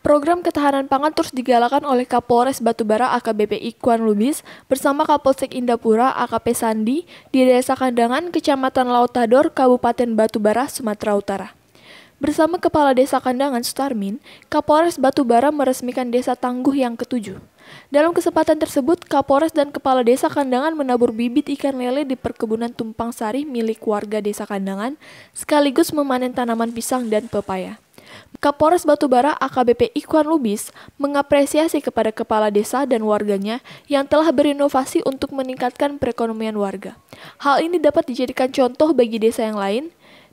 Program ketahanan pangan terus digalakan oleh Kapolres Batubara AKBP Ikwan Lubis bersama Kapolsek Indapura AKP Sandi di Desa Kandangan, Kecamatan Laut Tador, Kabupaten Batubara, Sumatera Utara. Bersama Kepala Desa Kandangan Sutarmin, Kapolres Batubara meresmikan Desa Tangguh yang ketujuh. Dalam kesempatan tersebut, Kapolres dan Kepala Desa Kandangan menabur bibit ikan lele di perkebunan tumpang sari milik warga Desa Kandangan, sekaligus memanen tanaman pisang dan pepaya. Kapolres Batubara AKBP Ikhwan Lubis mengapresiasi kepada kepala desa dan warganya yang telah berinovasi untuk meningkatkan perekonomian warga. Hal ini dapat dijadikan contoh bagi desa yang lain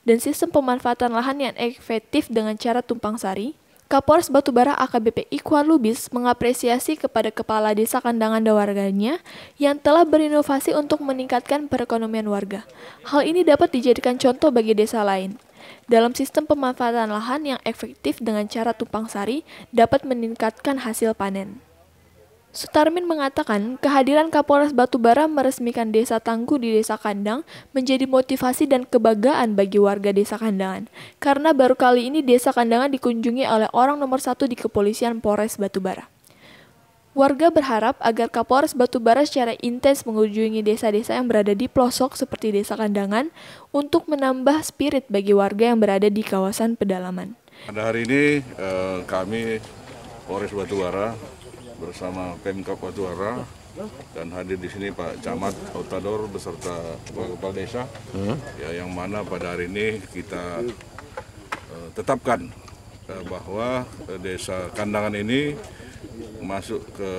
dan sistem pemanfaatan lahan yang efektif dengan cara tumpang sari. Kapolres Batubara AKBP Ikhwan Lubis mengapresiasi kepada kepala desa kandangan dan warganya yang telah berinovasi untuk meningkatkan perekonomian warga. Hal ini dapat dijadikan contoh bagi desa lain. Dalam sistem pemanfaatan lahan yang efektif dengan cara tumpang sari dapat meningkatkan hasil panen. Sutarmin mengatakan, kehadiran Kapolres Batubara meresmikan desa Tangguh di Desa Kandang menjadi motivasi dan kebanggaan bagi warga Desa Kandangan, karena baru kali ini Desa Kandangan dikunjungi oleh orang nomor satu di kepolisian Polres Batubara. Warga berharap agar Kapolres Batubara secara intens mengunjungi desa-desa yang berada di pelosok seperti Desa Kandangan untuk menambah spirit bagi warga yang berada di kawasan pedalaman. Pada hari ini eh, kami Polres Batubara bersama Pemkap Batubara dan hadir di sini Pak Camat Otador beserta Pak Kepala Desa ya yang mana pada hari ini kita eh, tetapkan eh, bahwa Desa Kandangan ini masuk ke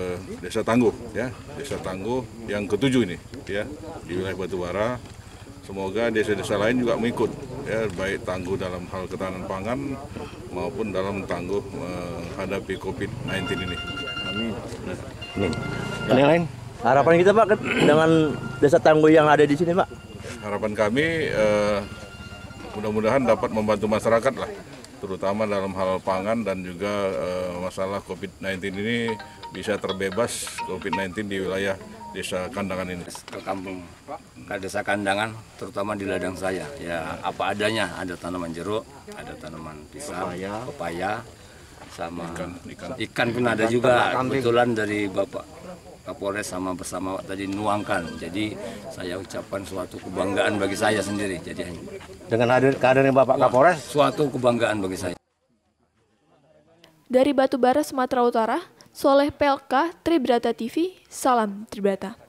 Desa Tangguh ya, Desa Tangguh yang ketujuh ini ya di wilayah Batubara. Semoga desa-desa lain juga mengikut ya baik tangguh dalam hal ketahanan pangan maupun dalam tangguh menghadapi COVID-19 ini. Amin. Amin. Yang lain? Harapan kita Pak dengan desa tangguh yang ada di sini Pak. Harapan kami eh, mudah-mudahan dapat membantu masyarakat lah terutama dalam hal pangan dan juga uh, masalah COVID-19 ini bisa terbebas COVID-19 di wilayah desa Kandangan ini. Ke kampung, ke desa Kandangan, terutama di ladang saya. Ya apa adanya, ada tanaman jeruk, ada tanaman pisang, pepaya sama ikan, ikan. ikan pun ada juga kebetulan dari Bapak Kapolres sama bersama tadi nuangkan. Jadi saya ucapkan suatu kebanggaan bagi saya sendiri. Jadi dengan hadir kehadiran Bapak Kapolres suatu kebanggaan bagi saya. Dari Batubara, Sumatera Utara, Soleh Pelka, Tribrata TV, salam Tribrata.